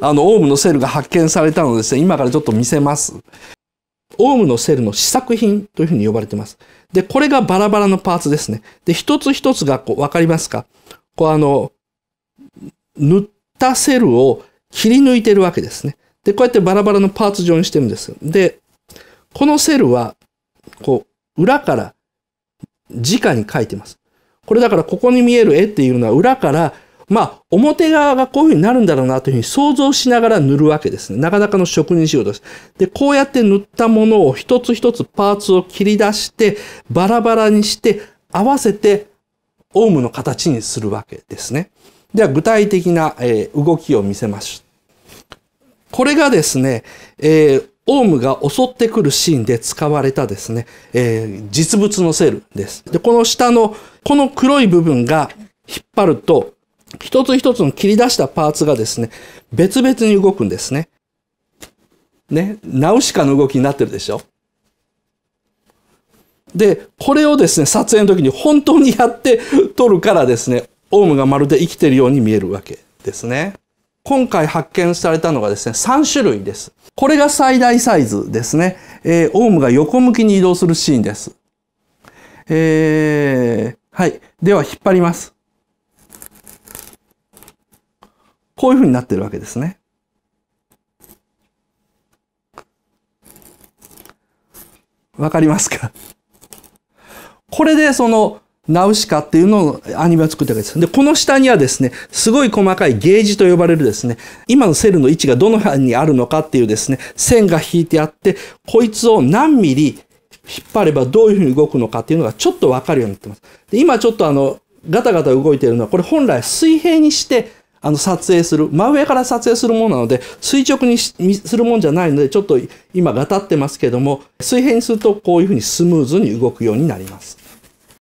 あの、オウムのセルが発見されたのですね、今からちょっと見せます。オウムのセルの試作品というふうに呼ばれてます。で、これがバラバラのパーツですね。で、一つ一つがこう、わかりますかこうあの、塗ったセルを切り抜いてるわけですね。で、こうやってバラバラのパーツ状にしてるんですで、このセルは、こう、裏から、直に書いてます。これだからここに見える絵っていうのは裏からまあ、表側がこういう風になるんだろうなというふうに想像しながら塗るわけですね。なかなかの職人仕事です。で、こうやって塗ったものを一つ一つパーツを切り出して、バラバラにして、合わせて、オウムの形にするわけですね。では、具体的な、え動きを見せます。これがですね、えー、オウムが襲ってくるシーンで使われたですね、えー、実物のセルです。で、この下の、この黒い部分が引っ張ると、一つ一つの切り出したパーツがですね、別々に動くんですね。ね、ナウシカの動きになってるでしょ。で、これをですね、撮影の時に本当にやって撮るからですね、オウムがまるで生きてるように見えるわけですね。今回発見されたのがですね、3種類です。これが最大サイズですね。えー、オウムが横向きに移動するシーンです。えー、はい。では引っ張ります。こういうふうになってるわけですね。わかりますかこれでそのナウシカっていうのをアニメを作ったわけです。で、この下にはですね、すごい細かいゲージと呼ばれるですね、今のセルの位置がどの辺にあるのかっていうですね、線が引いてあって、こいつを何ミリ引っ張ればどういうふうに動くのかっていうのがちょっとわかるようになってます。で、今ちょっとあの、ガタガタ動いてるのは、これ本来水平にしてあの撮影する真上から撮影するものなので垂直にするもんじゃないのでちょっと今がたってますけども水平にするとこういうふうにスムーズに動くようになります。